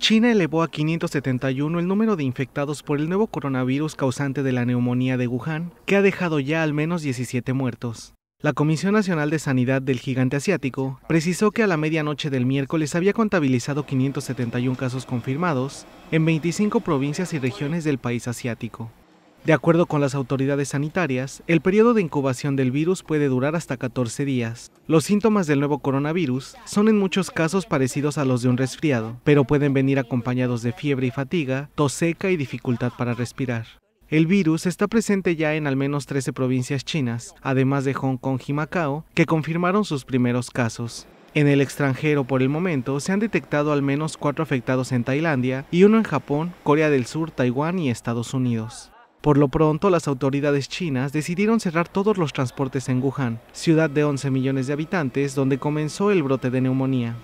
China elevó a 571 el número de infectados por el nuevo coronavirus causante de la neumonía de Wuhan, que ha dejado ya al menos 17 muertos. La Comisión Nacional de Sanidad del Gigante Asiático precisó que a la medianoche del miércoles había contabilizado 571 casos confirmados en 25 provincias y regiones del país asiático. De acuerdo con las autoridades sanitarias, el periodo de incubación del virus puede durar hasta 14 días. Los síntomas del nuevo coronavirus son en muchos casos parecidos a los de un resfriado, pero pueden venir acompañados de fiebre y fatiga, tos seca y dificultad para respirar. El virus está presente ya en al menos 13 provincias chinas, además de Hong Kong y Macao, que confirmaron sus primeros casos. En el extranjero por el momento se han detectado al menos cuatro afectados en Tailandia y uno en Japón, Corea del Sur, Taiwán y Estados Unidos. Por lo pronto, las autoridades chinas decidieron cerrar todos los transportes en Wuhan, ciudad de 11 millones de habitantes donde comenzó el brote de neumonía.